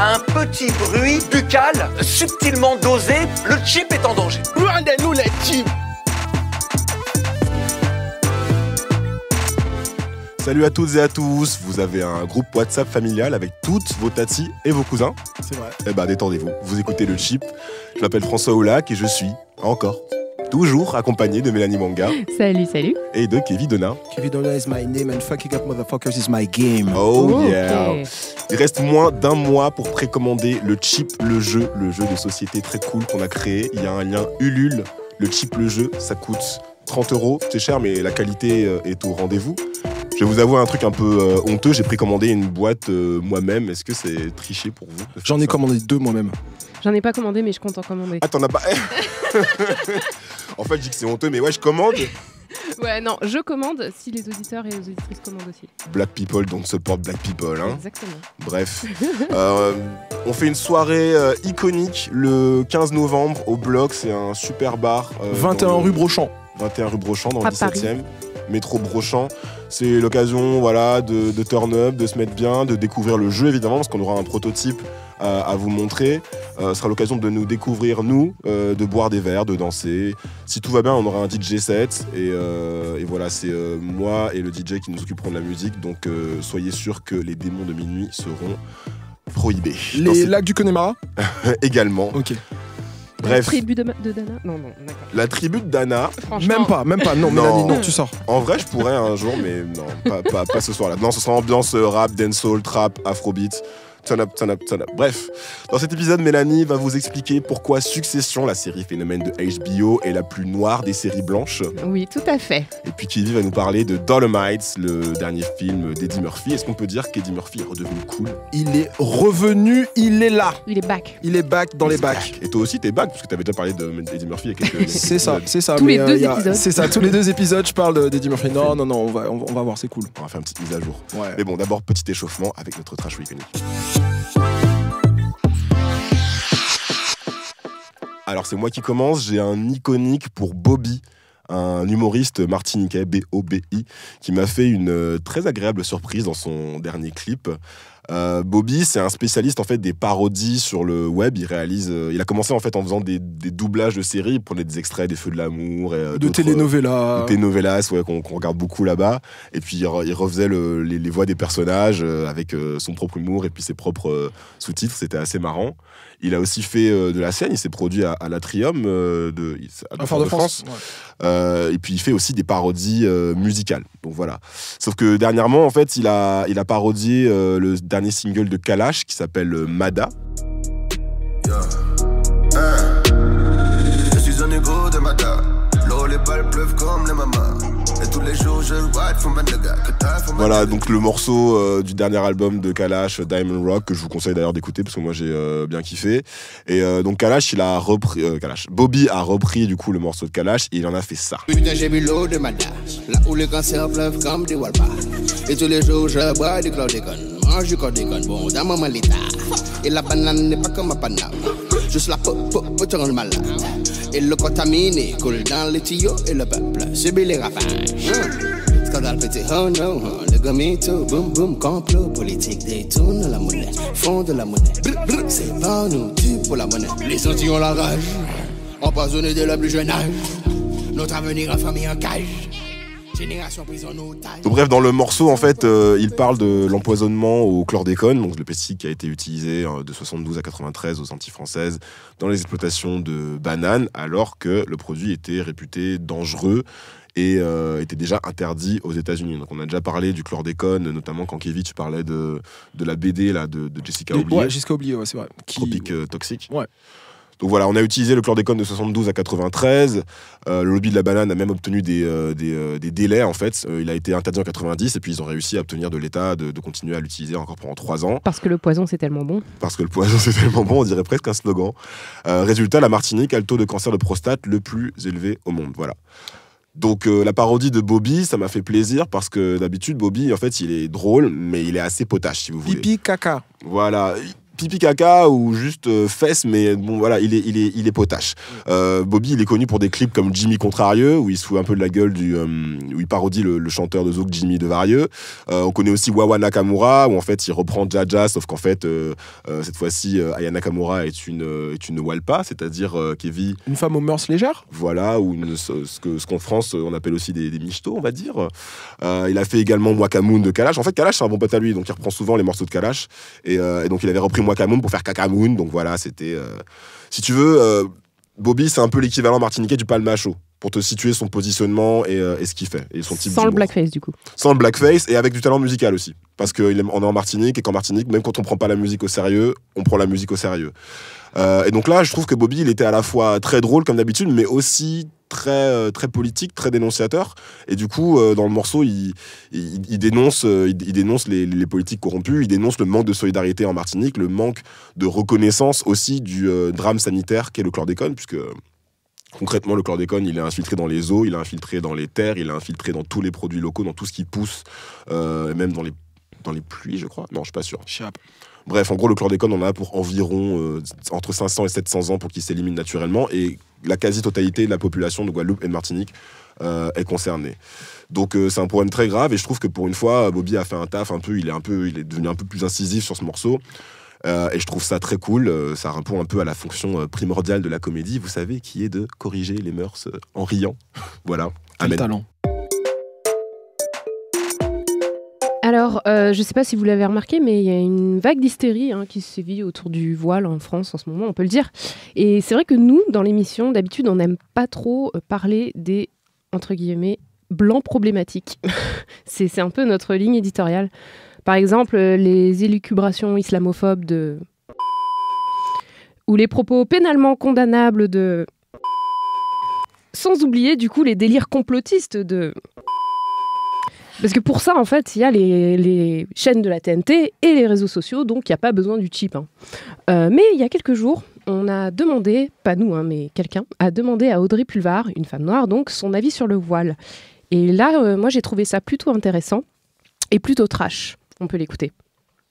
un petit bruit buccal subtilement dosé. Le chip est en danger. Rendez-nous la chip. Salut à toutes et à tous. Vous avez un groupe WhatsApp familial avec toutes vos tati et vos cousins. C'est vrai. Eh ben détendez-vous. Vous écoutez le chip. Je m'appelle François Oulac et je suis encore toujours accompagné de Mélanie Manga. Salut, salut. Et de Kevin Donna. Kevin Donna is my name and fucking up motherfuckers is my game. Oh, yeah. Il reste moins d'un mois pour précommander le chip, le jeu, le jeu de société très cool qu'on a créé. Il y a un lien Ulule. Le chip, le jeu, ça coûte 30 euros. C'est cher, mais la qualité euh, est au rendez-vous. Je vais vous avouer un truc un peu euh, honteux. J'ai précommandé une boîte euh, moi-même. Est-ce que c'est triché pour vous J'en ai commandé deux moi-même. J'en ai pas commandé, mais je compte en commander. Ah, t'en as pas En fait, je dis que c'est honteux, mais ouais, je commande. ouais, non, je commande si les auditeurs et les auditrices commandent aussi. Black people don't support black people. Hein. Exactement. Bref. Euh, on fait une soirée euh, iconique le 15 novembre au Bloc. C'est un super bar. 21 euh, rue Brochamp. 21 rue Brochamp dans le 17 e métro Brochamp. C'est l'occasion voilà, de, turn up, de se mettre bien, de découvrir le jeu évidemment, parce qu'on aura un prototype à, vous montrer. Euh, ce sera l'occasion de nous découvrir, nous, euh, de boire des verres, de danser. Si tout va bien, on aura un DJ set. Euh, et, voilà, c'est moi et le DJ qui nous occuperons de la musique. Donc soyez sûrs que les démons de minuit seront prohibés. Les lacs du Connemara Également. Ok. Bref. La tribu de, Dana Non, non, d'accord. La tribu de Dana. Même pas, même pas. Non, non, tu sors. En vrai, je pourrais un jour, mais non, pas, ce soir-là. Non, ce sera ambiance rap, dancehall, trap, afrobeat. Bref, dans cet épisode, Mélanie va vous expliquer pourquoi Succession, la série phénomène de HBO, est la plus noire des séries blanches. Oui, tout à fait. Et puis Kevin va nous parler de Dolomites, le dernier film d'Eddie Murphy. Est-ce qu'on peut dire qu'Eddie Murphy est redevenu cool Il est revenu, il est là. Il est back. Il est back dans les bacs. Et toi aussi, t'es back, parce que t'avais déjà parlé d'Eddie Murphy il y a quelques C'est ça, c'est ça. Tous les deux euh, épisodes. C'est ça, tous les deux épisodes, je parle d'Eddie Murphy. Non, non, non, on va, on, va voir, c'est cool. On va faire une petite mise à jour. Ouais. Mais bon, d'abord, petit échauffement avec notre trash week alors c'est moi qui commence, j'ai un iconique pour Bobby un humoriste martiniquais, B-O-B-I, qui m'a fait une euh, très agréable surprise dans son dernier clip. Euh, Bobby, c'est un spécialiste en fait des parodies sur le web. Il réalise, euh, il a commencé en fait en faisant des, des doublages de séries, il prenait des extraits des Feux de l'amour, euh, de telenovelas, de telenovelas, ouais, qu'on, regarde beaucoup là-bas. Et puis il, refaisait les, les, voix des personnages avec son propre humour et puis ses propres sous-titres. C'était assez marrant. Il a aussi fait euh, de la scène, il s'est produit à, l'Atrium euh, de, à de France. Euh, et puis il fait aussi des parodies musicales. Donc voilà. Sauf que dernièrement, en fait, il a, il a parodié le dernier single de Kalash qui s'appelle Mada. Hein. Voilà, donc le morceau euh, du dernier album de Kalash, Diamond Rock, que je vous conseille d'ailleurs d'écouter parce que moi j'ai euh, bien kiffé. Et euh, donc Kalash, il a repris. Kalash, Bobby a repris du coup le morceau de Kalash et il en a fait ça. Putain, j'ai bu l'eau de ma là où les cancers pleuvent comme des walpas. Et tous les jours, je bois du chlordécone, mange du chlordécone, bon, dans mon malita Et la banane n'est pas comme ma je juste la pop, pop, te rendre malade. Et le contaminé coule dans les tuyaux et le peuple subit les ravages. Scandale oh no, oh, le gomito, boum boum, complot, politique détourne la monnaie, fond de la monnaie, c'est pas nous, tu pour la monnaie. Les sentiers ont la rage, empoisonnés dès le plus jeune âge, notre avenir en famille en cage. Bref, dans le morceau, en fait, euh, il parle de l'empoisonnement au chlordécone, donc le pesticide qui a été utilisé euh, de 72 à 93 aux Antilles françaises dans les exploitations de bananes, alors que le produit était réputé dangereux euh, était déjà interdit aux États-Unis. Donc on a déjà parlé du chlordécone, notamment quand Kevitch parlait de, de la BD là, de, Jessica de, Jessica c'est vrai. Tropique euh, toxique. Ouais. Donc voilà, on a utilisé le chlordécone de 72 à 93. Euh, le lobby de la banane a même obtenu des, des, délais, en fait. il a été interdit en 90, et puis ils ont réussi à obtenir de l'État de, de, continuer à l'utiliser encore pendant 3 ans. Parce que le poison, c'est tellement bon. Parce que le poison, c'est tellement bon, on dirait presque un slogan. résultat, la Martinique a le taux de cancer de prostate le plus élevé au monde. Voilà. Donc euh, la parodie de Bobby, ça m'a fait plaisir parce que d'habitude Bobby, en fait, il est drôle, mais il est assez potache, si vous voulez. Pipi caca. Voilà pipi caca ou juste euh, fesses, mais bon, voilà, il est, il est, il est potache. Mm. Euh, Bobby, il est connu pour des clips comme Jimmy Contrarieux, où il se fout un peu de la gueule du. Euh, où il parodie le, chanteur de Zouk, Jimmy Devarieux. on connaît aussi Wawa Nakamura, où en fait, il reprend Jaja, sauf qu'en fait, cette fois-ci, Aya Nakamura est une, est une Walpa, c'est-à-dire qui vit. Une femme aux mœurs légères Voilà, ou ce qu'en ce France, on appelle aussi des, des on va dire. il a fait également Wakamoon de Kalash. En fait, Kalash, c'est un bon pote à lui, donc il reprend souvent les morceaux de Kalash. Et, et donc, il avait repris pour faire Cacamoun. Donc voilà, c'était. Euh, si tu veux, euh, Bobby, c'est un peu l'équivalent martiniquais du macho pour te situer son positionnement euh, et, ce qu'il fait et son type sans le blackface du coup sans le blackface et avec du talent musical aussi parce qu'on est en Martinique et qu'en Martinique même quand on prend pas la musique au sérieux on prend la musique au sérieux et donc là je trouve que Bobby il était à la fois très drôle comme d'habitude mais aussi très, euh, très politique, très dénonciateur. Et du coup, euh, dans le morceau, il, il, dénonce, euh, il, dénonce les, les, politiques corrompues, il dénonce le manque de solidarité en Martinique, le manque de reconnaissance aussi du drame sanitaire qu'est le chlordécone, puisque concrètement, le chlordécone, il est infiltré dans les eaux, il est infiltré dans les terres, il est infiltré dans tous les produits locaux, dans tout ce qui pousse, et même dans les, dans les pluies, je crois. Non, je suis pas sûr. Bref, en gros, le chlordécone, on en a pour environ entre 500 et 700 ans pour qu'il s'élimine naturellement. Et la quasi-totalité de la population de Guadeloupe et de Martinique euh, est concernée. Donc euh, c'est un problème très grave et je trouve que pour une fois, Bobby a fait un taf un peu, il est, un peu, il est devenu un peu plus incisif sur ce morceau. Euh, et je trouve ça très cool, ça répond un peu à la fonction primordiale de la comédie, vous savez, qui est de corriger les mœurs en riant. voilà. Quel Amen. talent. Alors, euh, je ne sais pas si vous l'avez remarqué, mais il y a une vague d'hystérie hein, qui sévit autour du voile en France en ce moment, on peut le dire. Et c'est vrai que nous, dans l'émission, d'habitude, on n'aime pas trop euh, parler des, entre guillemets, blancs problématiques. c'est un peu notre ligne éditoriale. Par exemple, euh, les élucubrations islamophobes de... ou les propos pénalement condamnables de... Sans oublier, du coup, les délires complotistes de... Parce que pour ça, en fait, il y a les, chaînes de la TNT et les réseaux sociaux, donc il n'y a pas besoin du chip. Hein. Euh, mais il y a quelques jours, on a demandé, pas nous, hein, mais quelqu'un, a demandé à Audrey Pulvar, une femme noire donc, son avis sur le voile. Et là, euh, moi, j'ai trouvé ça plutôt intéressant et plutôt trash. On peut l'écouter.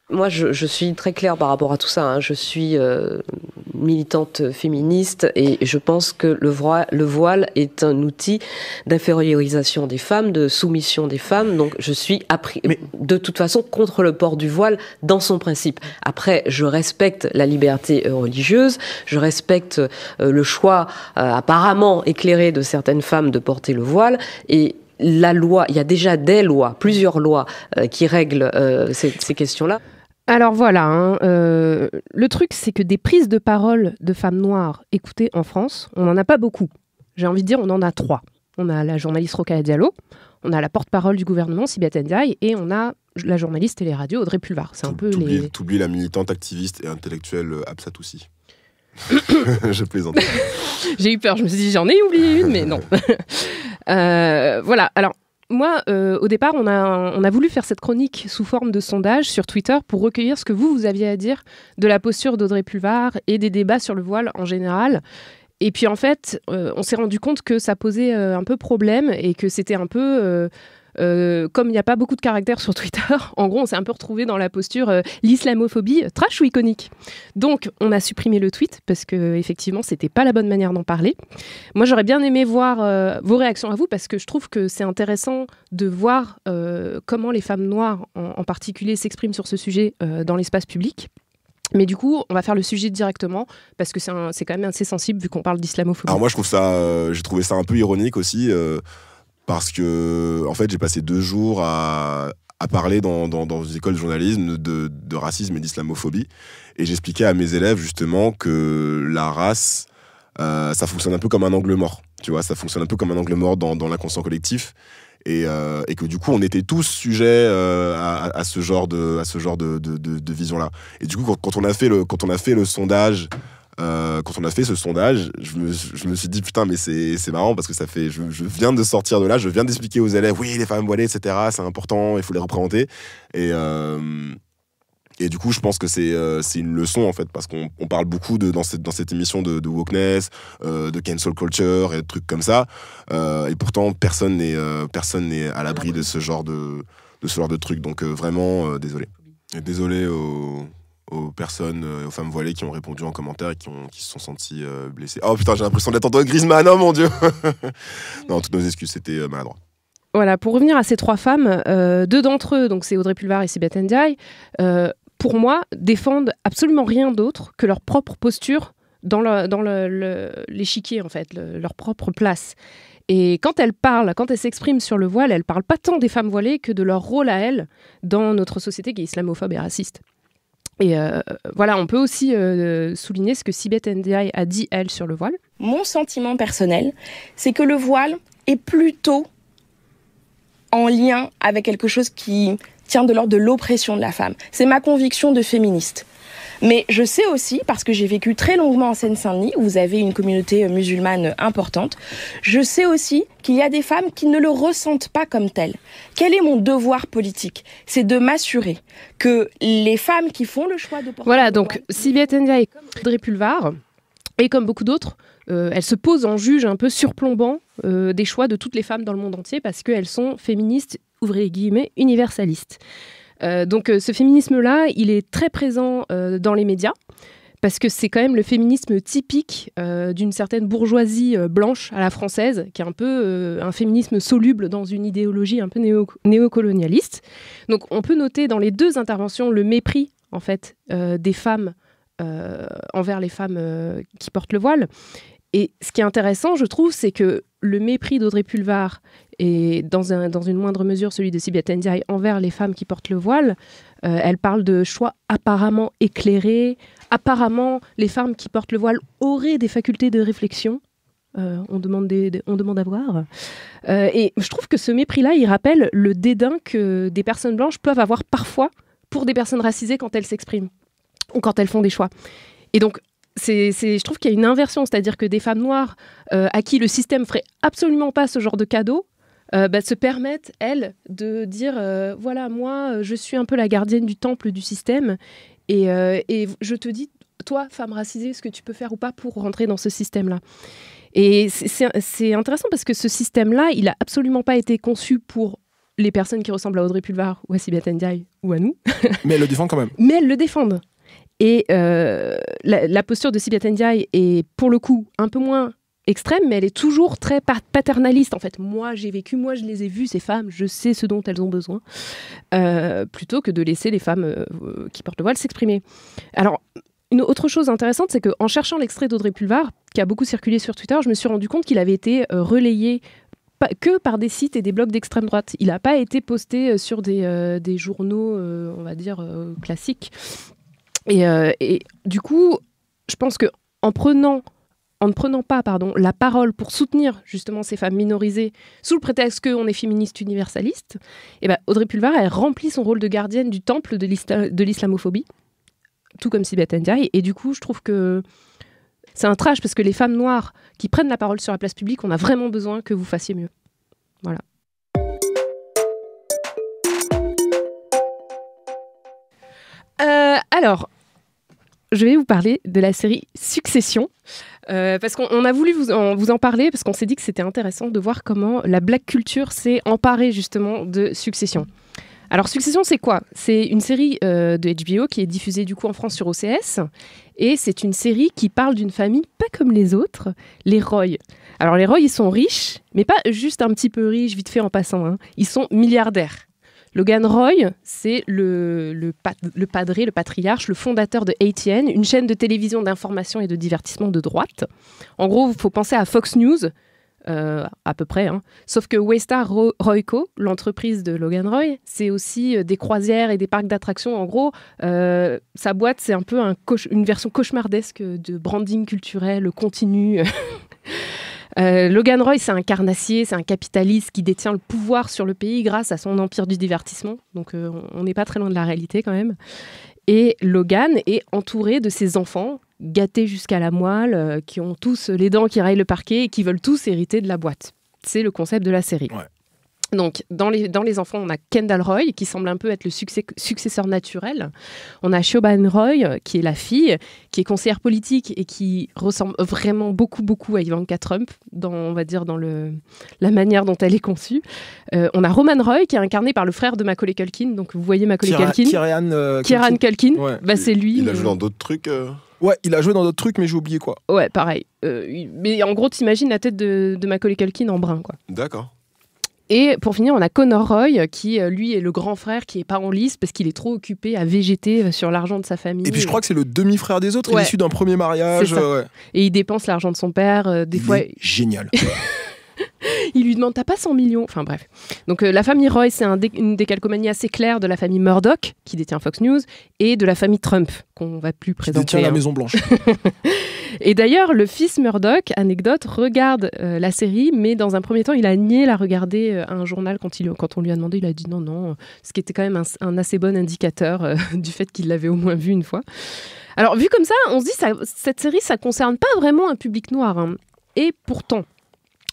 Moi, je, suis très claire par rapport à tout ça. Hein. Je suis euh, militante féministe et je pense que le, voile, est un outil d'infériorisation des femmes, de soumission des femmes. Donc, je suis de toute façon contre le port du voile dans son principe. Après, je respecte la liberté euh, religieuse, je respecte euh, le choix apparemment éclairé de certaines femmes de porter le voile et la loi, il y a déjà des lois, plusieurs lois qui règlent ces questions-là. Alors voilà, hein, euh, le truc c'est que des prises de parole de femmes noires écoutées en France, on n'en a pas beaucoup. J'ai envie de dire, on en a trois. On a la journaliste Roca Diallo, on a la porte-parole du gouvernement Sibeth Ndiaye et on a la journaliste et les radios Audrey Pulvar. C'est un peu les. T'oublies la militante activiste et intellectuelle euh, Absatoussi. je plaisante. j'ai eu peur, je me suis dit j'en ai oublié une, mais non. Euh, voilà, alors moi, euh, au départ, on a, on a voulu faire cette chronique sous forme de sondage sur Twitter pour recueillir ce que vous, vous aviez à dire de la posture d'Audrey Pulvar et des débats sur le voile en général. Et puis en fait, euh, on s'est rendu compte que ça posait euh, un peu problème et que c'était un peu euh, comme il n'y a pas beaucoup de caractères sur Twitter, en gros, on s'est un peu retrouvé dans la posture euh, l'islamophobie euh, trash ou iconique. Donc, on a supprimé le tweet parce que effectivement, c'était pas la bonne manière d'en parler. Moi, j'aurais bien aimé voir vos réactions à vous parce que je trouve que c'est intéressant de voir comment les femmes noires, en, particulier, s'expriment sur ce sujet dans l'espace public. Mais du coup, on va faire le sujet directement parce que c'est quand même assez sensible vu qu'on parle d'islamophobie. Alors moi, je trouve ça, j'ai trouvé ça un peu ironique aussi parce que en fait j'ai passé deux jours à, parler dans, une dans, écoles de journalisme de, racisme et d'islamophobie et j'expliquais à mes élèves justement que la race euh, ça fonctionne un peu comme un angle mort tu vois ça fonctionne un peu comme un angle mort dans, l'inconscient collectif euh, et, que du coup on était tous sujets euh, à, ce genre de à ce genre de, vision là et du coup on a fait quand on a fait le sondage euh, quand on a fait ce sondage, je me, suis dit putain, mais c'est marrant parce que ça fait. Je, viens de sortir de là, je viens d'expliquer aux élèves, oui, les femmes voilées, etc., c'est important, il faut les représenter. Et. Euh, et du coup, je pense que c'est euh, une leçon, en fait, parce qu'on parle beaucoup de, dans, cette, dans cette émission de, de wokeness, de cancel culture et de trucs comme ça. et pourtant, personne n'est personne n'est à l'abri de ce genre de, ce genre de trucs. Donc, vraiment, désolé. désolé au aux personnes, euh, aux femmes voilées qui ont répondu en commentaire et qui, ont, qui se sont senties euh, blessées. Oh putain, j'ai l'impression d'être Antoine Griezmann, oh mon dieu Non, toutes nos excuses, c'était euh, maladroit. Voilà, pour revenir à ces trois femmes, deux d'entre eux, donc c'est Audrey Pulvar et Sibeth Ndiaye, pour moi, défendent absolument rien d'autre que leur propre posture dans l'échiquier, dans le, le, en fait, leur propre place. Et quand elles parlent, quand elles s'expriment sur le voile, ne parlent pas tant des femmes voilées que de leur rôle à elles dans notre société qui est islamophobe et raciste. Et euh, voilà, on peut aussi euh, souligner ce que Sibeth Ndiaye a dit, elle, sur le voile. Mon sentiment personnel, c'est que le voile est plutôt en lien avec quelque chose qui tient de l'ordre de l'oppression de la femme. C'est ma conviction de féministe. Mais je sais aussi, parce que j'ai vécu très longuement en Seine-Saint-Denis, où vous avez une communauté euh, musulmane importante, je sais aussi qu'il y a des femmes qui ne le ressentent pas comme tel. Quel est mon devoir politique C'est de m'assurer que les femmes qui font le choix de porter... Voilà, donc Sylvia Tendia et Audrey Pulvar, et comme beaucoup d'autres, euh, elle se pose en juge un peu surplombant euh, des choix de toutes les femmes dans le monde entier parce qu'elles sont féministes, ouvrières, guillemets, universalistes. Euh, donc euh, ce féminisme-là, il est très présent euh, dans les médias parce que c'est quand même le féminisme typique d'une certaine bourgeoisie blanche à la française, qui est un peu un féminisme soluble dans une idéologie un peu néo néocolonialiste. Donc on peut noter dans les deux interventions le mépris en fait des femmes envers les femmes qui portent le voile et ce qui est intéressant, je trouve, c'est que le mépris d'Audrey Pulvar et dans, une moindre mesure celui de Sibia envers les femmes qui portent le voile, euh, elle parle de choix apparemment éclairés, apparemment les femmes qui portent le voile auraient des facultés de réflexion. Euh, on, demande à voir. Euh, et je trouve que ce mépris-là, il rappelle le dédain que des personnes blanches peuvent avoir parfois pour des personnes racisées quand elles s'expriment ou quand elles font des choix. Et donc, c'est, je trouve qu'il y a une inversion, c'est-à-dire que des femmes noires euh, à qui le système ferait absolument pas ce genre de cadeau, euh, bah, se permettent, elles, de dire euh, voilà, moi, je suis un peu la gardienne du temple du système, et, je te dis, toi, femme racisée, ce que tu peux faire ou pas pour rentrer dans ce système-là. Et c'est intéressant parce que ce système-là, il n'a absolument pas été conçu pour les personnes qui ressemblent à Audrey Pulvar ou à Sibeth Ndiaye ou à nous. Mais elles le défendent quand même. Mais elles le défendent. Et euh, la, posture de Sibiat Ndiaye est pour le coup un peu moins extrême, mais elle est toujours très paternaliste. En fait, moi, j'ai vécu, moi, je les ai vues, ces femmes, je sais ce dont elles ont besoin, euh, plutôt que de laisser les femmes euh, qui portent le voile s'exprimer. Alors, une autre chose intéressante, c'est qu'en cherchant l'extrait d'Audrey Pulvar, qui a beaucoup circulé sur Twitter, je me suis rendu compte qu'il avait été relayé que par des sites et des blogs d'extrême droite. Il n'a pas été posté sur des, des journaux, on va dire, classiques. Euh, et, du coup, je pense que en prenant en ne prenant pas pardon, la parole pour soutenir justement ces femmes minorisées sous le prétexte qu'on est féministe universaliste, eh ben Audrey Pulvar, elle remplit son rôle de gardienne du temple de l'islamophobie, tout comme Sibeth Ndiaye. Et du coup, je trouve que c'est un trash parce que les femmes noires qui prennent la parole sur la place publique, on a vraiment besoin que vous fassiez mieux. Voilà. Euh, alors, je vais vous parler de la série Succession. Euh, parce qu'on a voulu vous en, parler, parce qu'on s'est dit que c'était intéressant de voir comment la black culture s'est emparée justement de Succession. Alors Succession, c'est quoi C'est une série euh, de HBO qui est diffusée du coup en France sur OCS. Et c'est une série qui parle d'une famille pas comme les autres, les Roy. Alors les Roy, ils sont riches, mais pas juste un petit peu riches, vite fait en passant. Hein. Ils sont milliardaires. Logan Roy, c'est le, le, le padré, le patriarche, le fondateur de ATN, une chaîne de télévision d'information et de divertissement de droite. En gros, il faut penser à Fox News, euh, à peu près. Hein. Sauf que Waystar Royco, l'entreprise de Logan Roy, c'est aussi euh, des croisières et des parcs d'attractions. En gros, euh, sa boîte, c'est un peu une version cauchemardesque de branding culturel continu. Euh, Logan Roy, c'est un carnassier, c'est un capitaliste qui détient le pouvoir sur le pays grâce à son empire du divertissement. Donc euh, on n'est pas très loin de la réalité quand même. Et Logan est entouré de ses enfants gâtés jusqu'à la moelle, euh, qui ont tous les dents qui raillent le parquet et qui veulent tous hériter de la boîte. C'est le concept de la série. Donc, dans les, dans les enfants, on a Kendall Roy, qui semble un peu être le successeur naturel. On a Shoban Roy, qui est la fille, qui est conseillère politique et qui ressemble vraiment beaucoup, beaucoup à Ivanka Trump, dans, on va dire, dans le, la manière dont elle est conçue. Euh, on a Roman Roy, qui est incarné par le frère de Macaulay Culkin. Donc, vous voyez Macaulay Culkin Kieran, euh, Culkin. Bah, c'est lui. Il a euh, joué dans d'autres trucs euh. Ouais, il a joué dans d'autres trucs, mais j'ai oublié quoi. Ouais, pareil. mais en gros, t'imagines la tête de, de Macaulay Culkin en brun, quoi. D'accord. Et pour finir, on a Connor Roy, qui euh, lui est le grand frère qui est pas en lice parce qu'il est trop occupé à végéter euh, sur l'argent de sa famille. Et puis je crois que c'est le demi-frère des autres, est issu d'un premier mariage. Euh, Et il dépense l'argent de son père. des fois, génial. il lui demande T'as pas 100 millions Enfin bref. Donc euh, la famille Roy, c'est une décalcomanie assez claire de la famille Murdoch, qui détient Fox News, et de la famille Trump, qu'on va plus présenter. Qui détient la hein. Maison-Blanche. et d'ailleurs, le fils Murdoch, anecdote, regarde euh, la série, mais dans un premier temps, il a nié la regarder euh, à un journal quand, on lui a demandé. Il a dit non, non, ce qui était quand même un, assez bon indicateur du fait qu'il l'avait au moins vu une fois. Alors, vu comme ça, on se dit cette série, ça concerne pas vraiment un public noir. Hein. Et pourtant,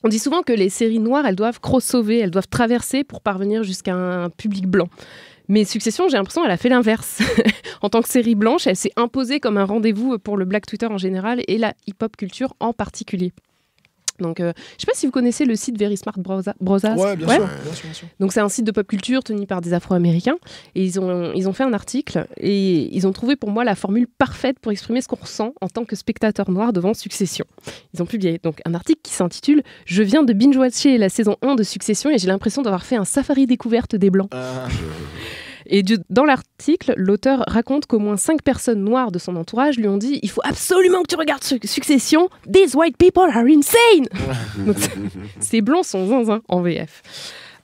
on dit souvent que les séries noires, elles doivent cros-sauver, elles doivent traverser pour parvenir jusqu'à un public blanc. Mais Succession, j'ai l'impression, elle a fait l'inverse. en tant que série blanche, elle s'est imposée comme un rendez-vous pour le Black Twitter en général et la hip-hop culture en particulier. Donc, euh, je ne sais pas si vous connaissez le site Very Smart Brosa. bien, Sûr, Donc, c'est un site de pop culture tenu par des Afro-Américains. Et ils ont, ils ont fait un article et ils ont trouvé pour moi la formule parfaite pour exprimer ce qu'on ressent en tant que spectateur noir devant Succession. Ils ont publié donc un article qui s'intitule Je viens de binge-watcher la saison 1 de Succession et j'ai l'impression d'avoir fait un safari découverte des Blancs. Ah. Et dans l'article, l'auteur raconte qu'au moins cinq personnes noires de son entourage lui ont dit Il faut absolument que tu regardes Succession, these white people are insane Ces blonds sont zinzin en VF.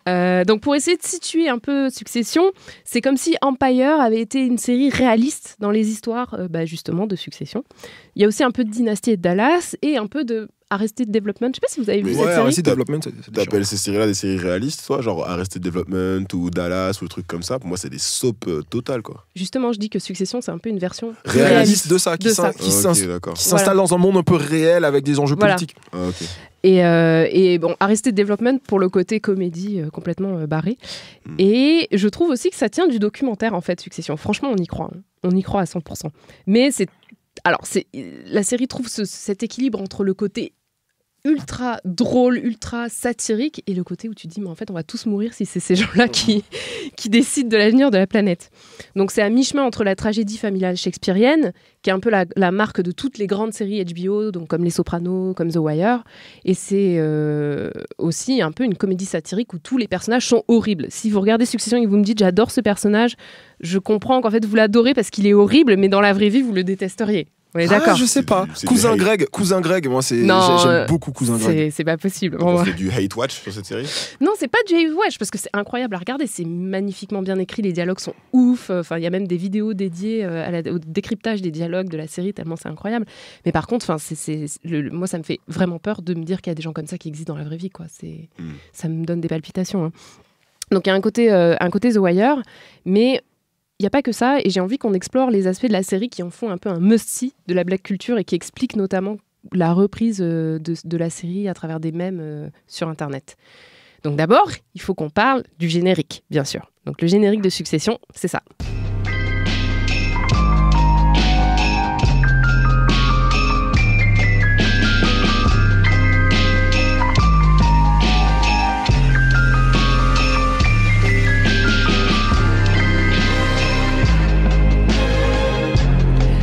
Euh, donc pour essayer de situer un peu Succession, c'est comme si Empire avait été une série réaliste dans les histoires euh, bah, justement de Succession. Il y a aussi un peu de Dynastie et de Dallas et un peu de Arrested Development. Je sais pas si vous avez vu cette série. Development, T'appelles ces séries-là des séries réalistes, soit genre Arrested Development ou Dallas ou le trucs comme ça. Pour moi, c'est des sopes euh, totales, quoi. Justement, je dis que Succession, c'est un peu une version réaliste, de ça, qui s'installe dans un monde un peu réel avec des enjeux politiques. Ah, et, euh, et, bon, Arrested Development pour le côté comédie euh, complètement euh, barré. Hmm. Et je trouve aussi que ça tient du documentaire en fait, Succession. Franchement, on y croit. Hein. On y croit à 100%. Mais c'est. Alors, c'est la série trouve cet équilibre entre le côté ultra drôle, ultra satirique, et le côté où tu dis, mais en fait, on va tous mourir si c'est ces gens-là qui, qui décident de l'avenir de la planète. Donc c'est à mi-chemin entre la tragédie familiale shakespearienne, qui est un peu la, marque de toutes les grandes séries HBO, donc comme Les Sopranos, comme The Wire, et c'est euh, aussi un peu une comédie satirique où tous les personnages sont horribles. Si vous regardez Succession et que vous me dites, j'adore ce personnage, je comprends qu'en fait, vous l'adorez parce qu'il est horrible, mais dans la vraie vie, vous le détesteriez. Ah, d'accord. je sais pas. cousin Greg, cousin Greg, moi c'est j'aime euh, beaucoup cousin Greg. C'est pas possible. C'est du hate watch sur cette série Non, c'est pas du hate watch parce que c'est incroyable à regarder, c'est magnifiquement bien écrit, les dialogues sont ouf, enfin il y a même des vidéos dédiées euh, au décryptage des dialogues de la série tellement c'est incroyable. Mais par contre, enfin c'est moi ça me fait vraiment peur de me dire qu'il y a des gens comme ça qui existent dans la vraie vie quoi, c'est hmm. ça me donne des palpitations hein. Donc il y a un côté, euh, un côté The Wire, mais il n'y a pas que ça, et j'ai envie qu'on explore les aspects de la série qui en font un peu un must-see de la black culture et qui expliquent notamment la reprise euh, de, de la série à travers des mèmes euh, sur Internet. Donc d'abord, il faut qu'on parle du générique, bien sûr. Donc le générique de Succession, c'est ça.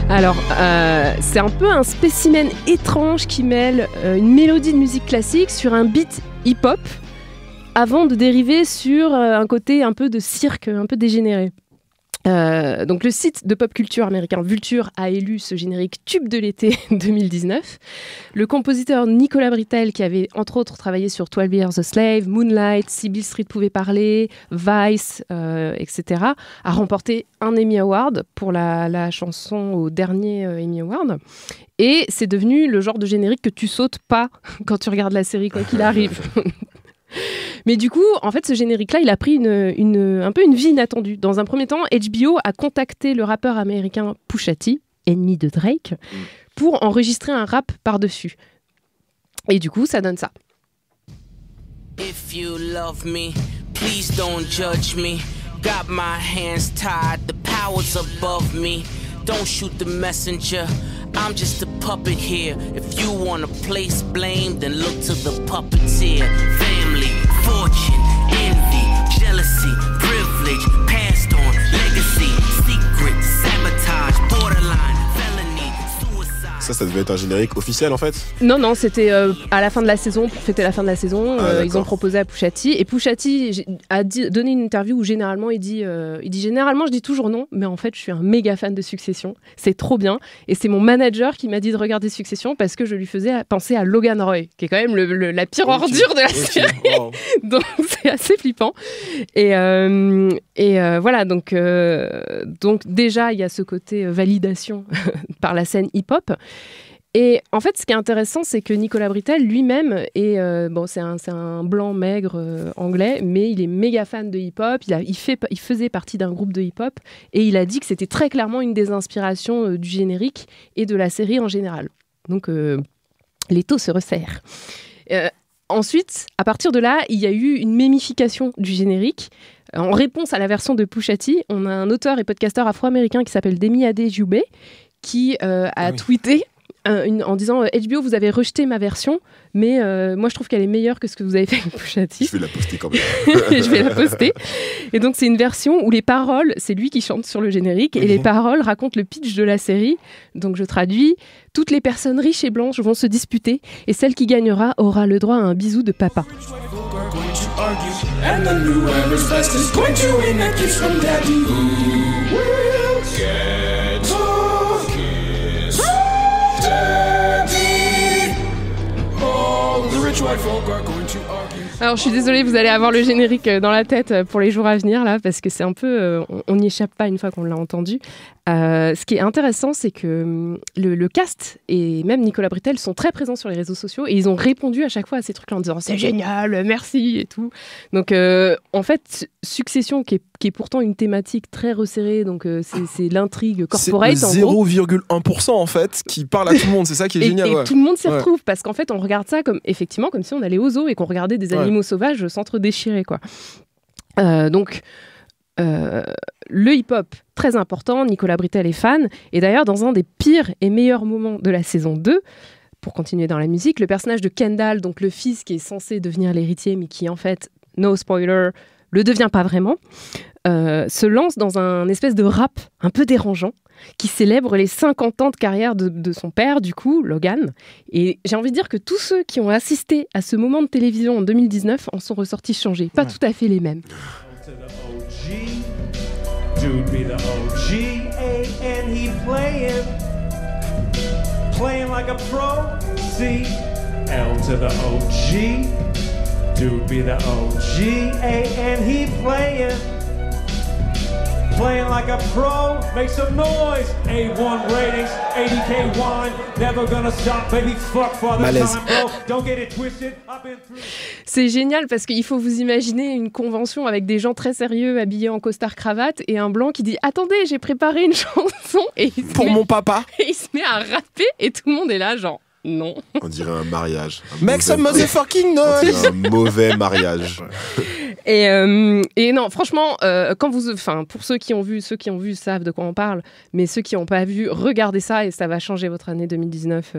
Alors, euh, c'est un peu un spécimen étrange qui mêle euh, une mélodie de musique classique sur un beat hip-hop avant de dériver sur euh, un côté un peu de cirque, un peu dégénéré. Euh, donc le site de pop culture américain Vulture a élu ce générique tube de l'été 2019. Le compositeur Nicolas Britel, qui avait entre autres travaillé sur 12 Years a Slave, Moonlight, Sibyl Street pouvait parler, Vice, euh, etc., a remporté un Emmy Award pour la, chanson au dernier euh, Emmy Award. Et c'est devenu le genre de générique que tu sautes pas quand tu regardes la série, quoi qu'il arrive. Mais du coup, en fait, ce générique-là, il a pris une, un peu une vie inattendue. Dans un premier temps, HBO a contacté le rappeur américain Pusha T, ennemi de Drake, pour enregistrer un rap par-dessus. Et du coup, ça donne ça. If you love me, please don't judge me. Got my hands tied, the powers above me. Don't shoot the messenger. I'm just a puppet here. If you wanna place blame, then look to the puppeteer. Family, fortune, envy, jealousy, privilege, passed on, legacy, secret, sabotage, border. Ça, ça devait être un générique officiel en fait Non, non, c'était euh, à la fin de la saison, pour fêter la fin de la saison. Ah, euh, ils ont proposé à Pouchati. Et Pouchati a donné une interview où généralement il dit, euh, il dit Généralement, je dis toujours non, mais en fait, je suis un méga fan de Succession. C'est trop bien. Et c'est mon manager qui m'a dit de regarder Succession parce que je lui faisais penser à Logan Roy, qui est quand même la pire ordure de la série. donc c'est assez flippant. Et, et voilà, donc, donc déjà, il y a ce côté validation par la scène hip-hop. Et en fait, ce qui est intéressant, c'est que Nicolas Britel lui-même est euh, bon, c'est un, blanc maigre euh, anglais, mais il est méga fan de hip-hop. Il, il faisait partie d'un groupe de hip-hop et il a dit que c'était très clairement une des inspirations euh, du générique et de la série en général. Donc les taux se resserrent. ensuite, à partir de là, il y a eu une mémification du générique. En réponse à la version de Pushati, on a un auteur et podcasteur afro-américain qui s'appelle Demi Adé qui euh, a ah tweeté euh, en disant HBO, euh, vous avez rejeté ma version, mais moi je trouve qu'elle est meilleure que ce que vous avez fait avec Je vais la poster quand même. je vais la poster. Et donc c'est une version où les paroles, c'est lui qui chante sur le générique, et les mhm. paroles racontent le pitch de la série. Donc je traduis Toutes les personnes riches et blanches vont se disputer, et celle qui gagnera aura le droit à un bisou de papa. Alors je suis désolée, vous allez avoir le générique euh, dans la tête euh, pour les jours à venir là, parce que c'est un peu, euh, on n'y échappe pas une fois qu'on l'a entendu. Euh, ce qui est intéressant, c'est que hum, le, cast et même Nicolas Britel sont très présents sur les réseaux sociaux et ils ont répondu à chaque fois à ces trucs-là en disant c'est génial, merci et tout. Donc euh, en fait, Succession, qui est, pourtant une thématique très resserrée, donc euh, c'est l'intrigue corporate. 0,1% en fait qui parle à tout le monde, c'est ça qui est génial. Et tout le monde s'y retrouve parce qu'en fait, on regarde ça comme effectivement comme si on allait aux zoo et qu'on regardait des animaux sauvages s'entre-déchirer. quoi. donc le hip-hop, très important, Nicolas Brittel est fan, et d'ailleurs dans un des pires et meilleurs moments de la saison 2, pour continuer dans la musique, le personnage de Kendall, donc le fils qui est censé devenir l'héritier, mais qui en fait, no spoiler, le devient pas vraiment, euh, se lance dans un espèce de rap un peu dérangeant qui célèbre les 50 ans de carrière de, son père, du coup, Logan. Et j'ai envie de dire que tous ceux qui ont assisté à ce moment de télévision en 2019 en sont ressortis changés, pas tout à fait les mêmes. Dude be the OG, and he playing, playing like a pro. C L to the OG, dude be the OG, and he playing. playing like a pro. Make some noise. A1 ratings, Never gonna stop, baby. Fuck Don't get it twisted. through. C'est génial parce qu'il faut vous imaginer une convention avec des gens très sérieux habillés en costard cravate et un blanc qui dit Attendez, j'ai préparé une chanson. Et Pour mon papa. Et il se met à rapper et tout le monde est là, genre. Non. On dirait un mariage. Un fucking noise Un mauvais mariage. Euh, et, non, franchement, euh, quand vous, enfin, pour ceux qui ont vu, ceux qui ont vu savent de quoi on parle, mais ceux qui n'ont pas vu, regardez ça et ça va changer votre année 2019.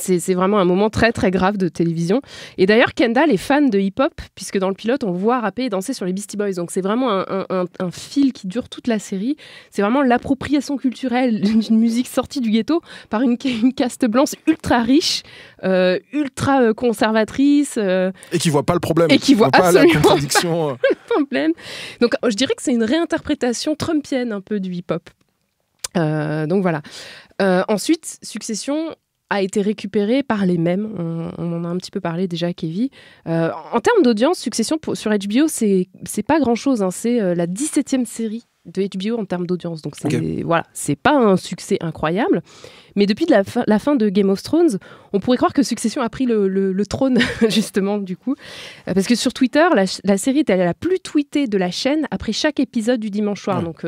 C'est vraiment un moment très très grave de télévision. Et d'ailleurs, Kendall est fan de hip-hop, puisque dans le pilote, on voit rapper et danser sur les Beastie Boys. Donc c'est vraiment un, fil qui dure toute la série. C'est vraiment l'appropriation culturelle d'une musique sortie du ghetto par une, caste blanche ultra riche, euh, ultra euh, conservatrice. Euh, et qui voit pas le problème. Et qui voit, voit absolument pas la contradiction. Donc je dirais que c'est une réinterprétation trumpienne un peu du hip-hop. donc voilà. ensuite, Succession, a été récupéré par les mêmes. On, en a un petit peu parlé déjà, Kevin. Euh, en termes d'audience, Succession sur HBO, c'est pas grand-chose. Hein. C'est euh, la 17e série de HBO en termes d'audience. Donc voilà, c'est pas un succès incroyable. Mais depuis la, fin, de Game of Thrones, on pourrait croire que Succession a pris le, trône justement du coup, euh, parce que sur Twitter, la, série est la plus tweetée de la chaîne après chaque épisode du dimanche soir. Donc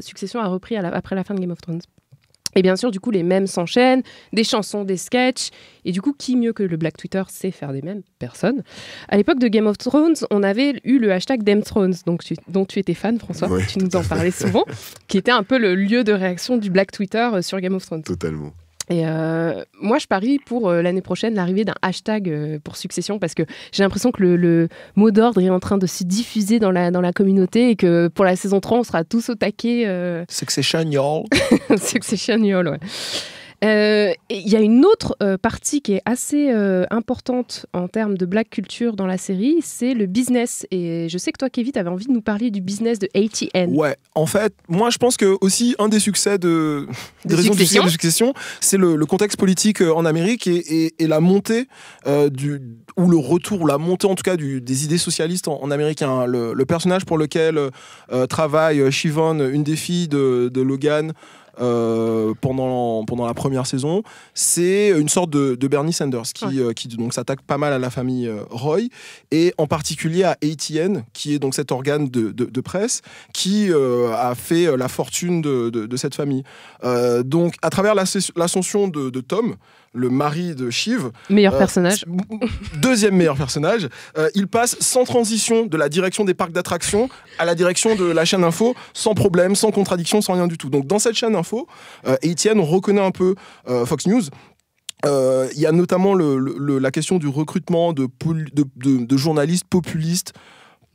Succession a repris après la fin de Game of Thrones. Et bien sûr, du coup, les mêmes s'enchaînent, des chansons, des sketchs. Et du coup, qui mieux que le Black Twitter sait faire des mèmes Personne. À l'époque de Game of Thrones, on avait eu le hashtag Demthrones, donc dont tu étais fan, François. tu nous en parlais souvent, qui était un peu le lieu de réaction du Black Twitter euh, sur Game of Thrones. Totalement. Et euh, moi, je parie pour euh, l'année prochaine l'arrivée d'un hashtag euh, pour succession parce que j'ai l'impression que le, mot d'ordre est en train de se diffuser dans la, dans la communauté et que pour la saison 3, on sera tous au taquet. Succession, y'all. succession, y'all, ouais. Euh, il y a une autre euh, partie qui est assez euh, importante en termes de black culture dans la série, c'est le business. Et je sais que toi, Kevin, tu avais envie de nous parler du business de ATN. Ouais, en fait, moi, je pense que aussi un des succès de, des de succession, c'est le, contexte politique en Amérique et, la montée du ou le retour, la montée en tout cas du, des idées socialistes en, Amérique. Hein, le, le, personnage pour lequel travaille Shivon, une des filles de Logan, euh, pendant, pendant la première saison, c'est une sorte de, Bernie Sanders qui, euh, qui donc s'attaque pas mal à la famille euh, Roy et en particulier à ATN, qui est donc cet organe de, de, de presse qui a fait la fortune de, cette famille. donc, à travers l'ascension de, Tom, le mari de Shiv. Meilleur euh, personnage. Deuxième meilleur personnage. Euh, il passe sans transition de la direction des parcs d'attractions à la direction de la chaîne info, sans problème, sans contradiction, sans rien du tout. Donc dans cette chaîne info, euh, étienne Etienne, reconnaît un peu Fox News. Il y a notamment la question du recrutement de journalistes populistes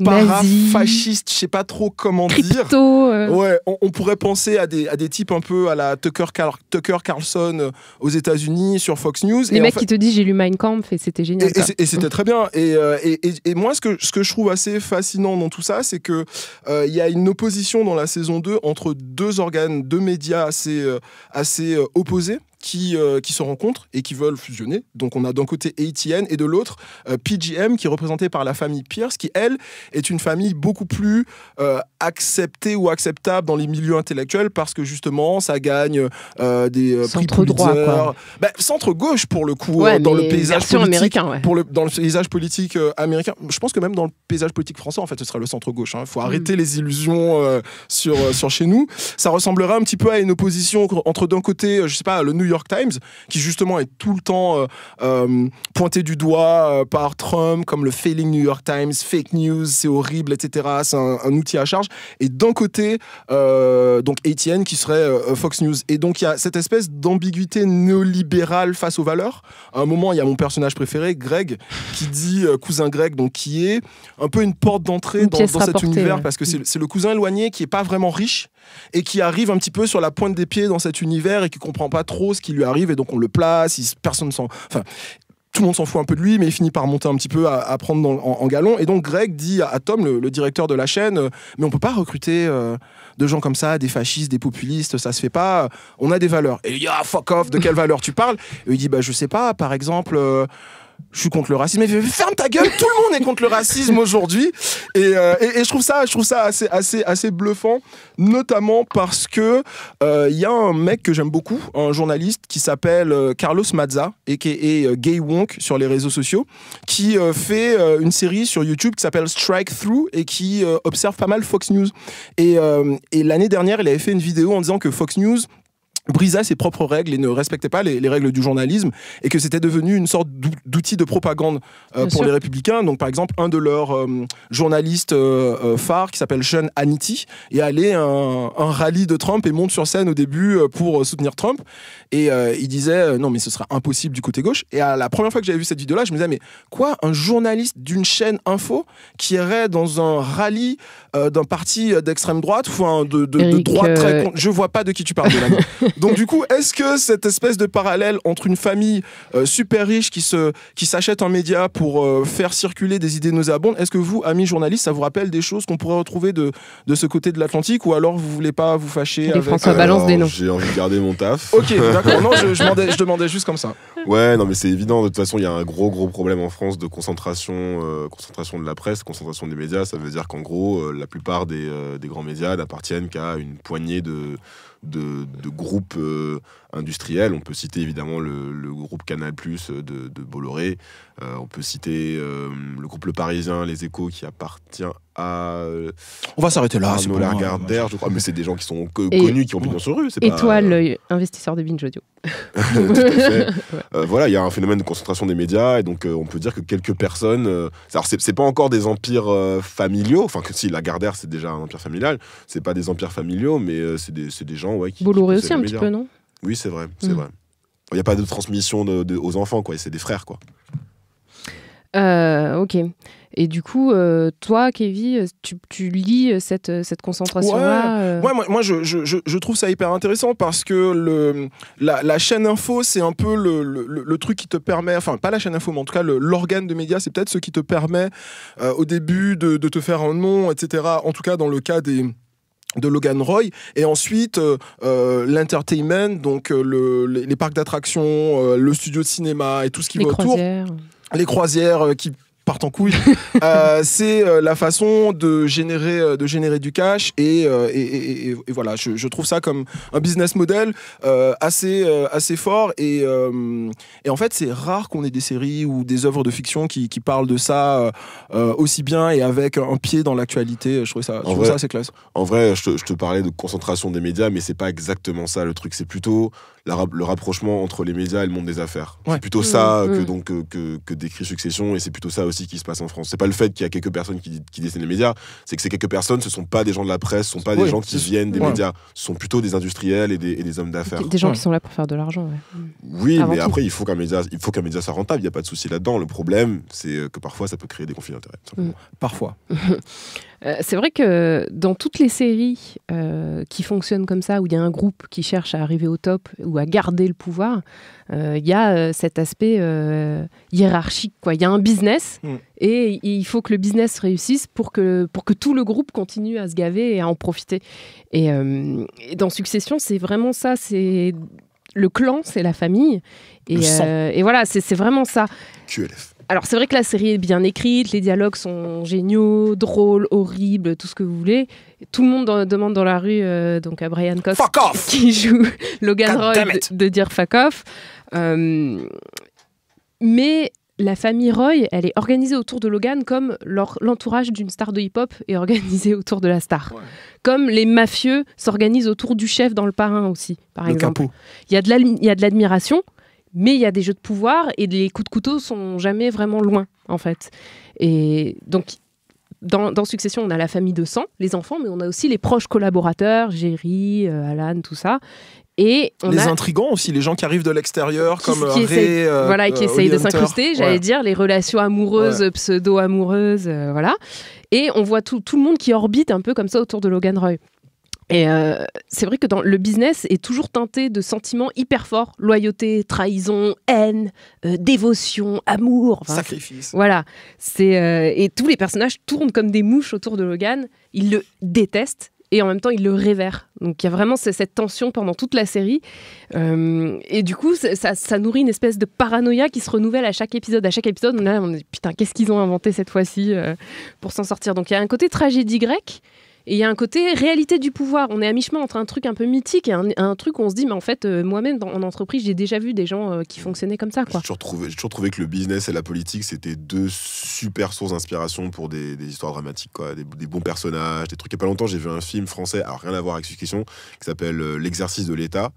para-fasciste, je sais pas trop comment dire. Euh. Ouais, on, pourrait penser à des, à des types un peu à la Tucker, Tucker Carlson euh, aux États-Unis sur Fox News. Les et mecs qui te disent j'ai lu Mein Kampf et c'était génial. Et, c'était très bien. Euh, et, et, moi, ce que, ce que je trouve assez fascinant dans tout ça, c'est que il y a une opposition dans la saison 2 entre deux organes, deux médias assez, assez opposés euh, qui, se rencontrent et qui veulent fusionner. Donc on a d'un côté ATN et de l'autre euh, PGM qui est représentée par la famille Pierce qui elle est une famille beaucoup plus euh, acceptée ou acceptable dans les milieux intellectuels parce que justement ça gagne des prix centre droit quoi. Bah, centre gauche pour le coup dans, le paysage politique, pour le, dans le paysage politique américain. Je pense que même dans le paysage politique français en fait ce sera le centre gauche. Il hein. faut mm. arrêter les illusions sur, sur chez nous. Ça ressemblera un petit peu à une opposition entre d'un côté je sais pas le New York Times, qui justement est tout le temps euh, euh, pointé du doigt euh, par Trump, comme le failing New York Times, fake news, c'est horrible, etc. C'est un, outil à charge. Et d'un côté, donc Etienne qui serait Fox News. Et donc, il y a cette espèce d'ambiguïté néolibérale face aux valeurs. À un moment, il y a mon personnage préféré, Greg, qui dit cousin Greg, donc qui est un peu une porte d'entrée dans, cet univers, parce que mm. c'est le cousin éloigné qui est pas vraiment riche, et qui arrive un petit peu sur la pointe des pieds dans cet univers et qui comprend pas trop ce qui lui arrive et donc on le place, personne s'en. Enfin, tout le monde s'en fout un peu de lui, mais il finit par monter un petit peu à, prendre en, galon. Et donc Greg dit à, Tom, le, directeur de la chaîne, euh, mais on peut pas recruter euh, de gens comme ça, des fascistes, des populistes, ça se fait pas. Euh, on a des valeurs. Et il dit ah fuck off, de quelles valeurs tu parles Et il dit bah je sais pas, par exemple je suis contre le racisme. ferme ta gueule, tout le monde est contre le racisme aujourd'hui. Euh, et, je trouve ça, je trouve ça assez, assez, assez bluffant, notamment parce que euh, il y a un mec que j'aime beaucoup, un journaliste qui s'appelle euh, Carlos Mazza et qui est Gay Wonk sur les réseaux sociaux, qui fait une série sur YouTube qui s'appelle Strike Through et qui observe pas mal Fox News. Et, et l'année dernière, il avait fait une vidéo en disant que Fox News brisa ses propres règles et ne respectait pas les, règles du journalisme et que c'était devenu une sorte d'outil de propagande euh, pour les républicains. Donc par exemple, un de leurs euh, journalistes euh, phares qui s'appelle Sean Hannity est allé à un, rallye de Trump et monte sur scène au début pour soutenir Trump et il disait non mais ce sera impossible du côté gauche et à la première fois que j'avais vu cette vidéo là, je me disais mais quoi un journaliste d'une chaîne info qui irait dans un rallye d'un parti d'extrême droite ou de, droite très je vois pas de qui tu parles Donc du coup, est-ce que cette espèce de parallèle entre une famille euh, super riche qui se qui s'achète un média pour euh, faire circuler des idées nauséabondes, est-ce que vous, amis journalistes, ça vous rappelle des choses qu'on pourrait retrouver de, ce côté de l'Atlantique ou alors vous voulez pas vous fâcher avec... Euh, des noms. J'ai envie de garder mon taf. OK, d'accord. Non, je, demandais, juste comme ça. Ouais, non mais c'est évident de toute façon, il y a un gros gros problème en France de concentration concentration de la presse, concentration des médias, ça veut dire qu'en gros la plupart des grands médias n'appartiennent qu'à une poignée de de, groupes euh, industriels. On peut citer évidemment le, groupe Canal Plus de, Bolloré. Euh, on peut citer euh, le groupe Le Parisien, Les Échos, qui appartient à. On va s'arrêter là. Lagardère, hein. je crois. Mais c'est des gens qui sont connus, qui ont pignon sur rue. Étoile, euh, investisseur de Binge Audio. voilà, il y a un phénomène de concentration des médias. Et donc, on peut dire que quelques personnes. alors, c'est pas encore des empires familiaux. Enfin, que si, Gardère, c'est déjà un empire familial. C'est pas des empires familiaux, mais c'est des, gens qui. Bolloré aussi, un petit peu, non oui, c'est vrai, c'est mm. vrai. Il n'y a pas de transmission aux enfants, quoi. C'est des frères, quoi. Euh, ok. Et du coup, euh, toi, Kevin, tu, lis cette, cette concentration-là ouais. Euh moi, je, trouve ça hyper intéressant parce que le, la, chaîne info, c'est un peu le, truc qui te permet, enfin, pas la chaîne info, mais en tout cas, l'organe de médias, c'est peut-être ce qui te permet au début de te faire un nom, etc. En tout cas, dans le cas des de Logan Roy et ensuite euh, euh, l'entertainment donc euh, les, parcs d'attractions le studio de cinéma et tout ce qui va autour les croisières qui partent en couille. Euh, c'est euh, la façon de générer, euh, de générer du cash et, voilà, je, trouve ça comme un business model assez, assez fort et, en fait c'est rare qu'on ait des séries ou des œuvres de fiction qui, parlent de ça aussi bien et avec un pied dans l'actualité. Je trouve ça, ça assez classe. En vrai, je te, je te parlais de concentration des médias, mais c'est pas exactement ça le truc. C'est plutôt le rapprochement entre les médias et le monde des affaires. C'est plutôt mm, ça mm. que, donc, euh, que, décrit Succession et c'est plutôt ça aussi qui se passe en France. C'est pas le fait qu'il y a quelques personnes qui, qui dessinent les médias, c'est que ces quelques personnes, ce sont pas des gens de la presse, ce sont pas des gens qui viennent des médias, ce sont plutôt des industriels et des, hommes d'affaires. Des gens qui sont là pour faire de l'argent. Oui, mais après, il faut qu'un média, il faut média soit rentable, il n'y a pas de souci là-dedans. Le problème, c'est euh, que parfois, ça peut créer des conflits d'intérêts. Mm. Parfois. Euh, c'est vrai que dans toutes les séries euh, qui fonctionnent comme ça, où il y a un groupe qui cherche à arriver au top ou à garder le pouvoir, euh, il y a cet aspect hiérarchique. Il y a un business mm. et il faut que le business réussisse pour que, pour que tout le groupe continue à se gaver et à en profiter. Et, dans Succession, c'est vraiment ça. C'est le clan, c'est la famille. Et, et voilà, c'est vraiment ça. QLF. Alors c'est vrai que la série est bien écrite, les dialogues sont géniaux, drôles, horribles, tout ce que vous voulez. Tout le monde demande dans la rue euh, donc à Brian Cox qui joue Logan Roy de, dire fuck off. Euh, mais la famille Roy, elle est organisée autour de Logan comme l'entourage d'une star de hip-hop est organisé autour de la star. Comme les mafieux s'organisent autour du chef dans le parrain aussi, par exemple. Il y a de l'admiration, mais il y a des jeux de pouvoir et les coups de couteau sont jamais vraiment loin, en fait. Et donc, dans, Succession, on a la famille de sang, les enfants, mais on a aussi les proches collaborateurs, Jerry, euh, Alan, tout ça. Et les intrigants aussi, les gens qui arrivent de l'extérieur, comme qui euh, Ray, euh, voilà, qui essayent de s'incruster, j'allais dire, les relations amoureuses, pseudo-amoureuses, voilà. Et on voit tout, le monde qui orbite un peu comme ça autour de Logan Roy. Et euh, c'est vrai que dans le business est toujours teinté de sentiments hyper forts loyauté, trahison, haine, euh, dévotion, amour, sacrifice. Voilà, euh, et tous les personnages tournent comme des mouches autour de Logan. Ils le détestent et en même temps ils le révèrent. Donc il y a vraiment cette tension pendant toute la série. et du coup, ça, nourrit une espèce de paranoïa qui se renouvelle à chaque épisode. À chaque épisode, on a putain qu'est-ce qu'ils ont inventé cette fois-ci pour s'en sortir. Donc il y a un côté tragédie grecque et il y a un côté réalité du pouvoir. On est à mi-chemin entre un truc un peu mythique et un, truc où on se dit, mais en fait, euh, moi-même, en entreprise, j'ai déjà vu des gens euh, qui fonctionnaient comme ça. J'ai, toujours trouvé, que le business et la politique, c'était deux super sources d'inspiration pour des, histoires dramatiques, Des, bons personnages, des trucs. Il n'y a pas longtemps, j'ai vu un film français, alors rien à voir avec suscription, qui s'appelle euh, L'exercice de l'État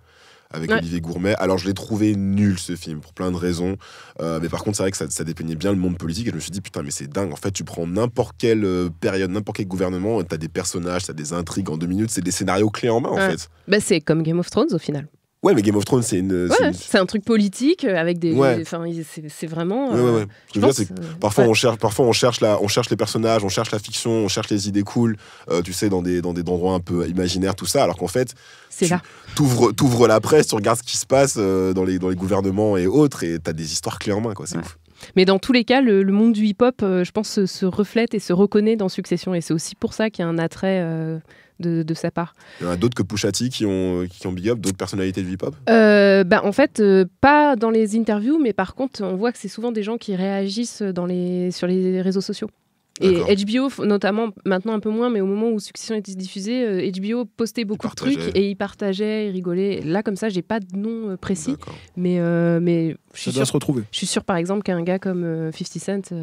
avec Olivier Gourmet. Alors, je l'ai trouvé nul ce film pour plein de raisons. Euh, mais par contre, c'est vrai que ça, dépeignait bien le monde politique. Et je me suis dit, putain, mais c'est dingue. En fait, tu prends n'importe quelle euh, période, n'importe quel gouvernement, t'as des personnages, t'as des intrigues en deux minutes. C'est des scénarios clés en main, en fait. Bah, c'est comme Game of Thrones au final. Ouais, mais Game of Thrones, c'est une. Ouais, c'est un truc politique euh, avec des. c'est vraiment. je parfois, on cherche, parfois on cherche, la, on cherche les personnages, on cherche la fiction, on cherche les idées cool, euh, tu sais, dans des, dans des endroits un peu imaginaires, tout ça, alors qu'en fait. C'est ouvres T'ouvres la presse, tu regardes ce qui se passe euh, dans, les, dans les gouvernements et autres, et t'as des histoires clés en main, quoi, c'est ouf. Mais dans tous les cas, le, monde du hip-hop, je pense, se, se, reflète et se reconnaît dans Succession, et c'est aussi pour ça qu'il y a un attrait de, sa part. Il y en a d'autres que Pushati qui ont, qui ont big up, d'autres personnalités de hip pop euh, bah, En fait, euh, pas dans les interviews, mais par contre, on voit que c'est souvent des gens qui réagissent sur les réseaux sociaux. Et HBO, notamment, maintenant un peu moins, mais au moment où Succession était diffusée, HBO euh, postait beaucoup de trucs et ils partageaient, ils rigolaient. Là, comme ça, j'ai pas de nom précis, mais, mais je suis sûre, Je suis sûr, par exemple, qu'un gars comme 50 Cent.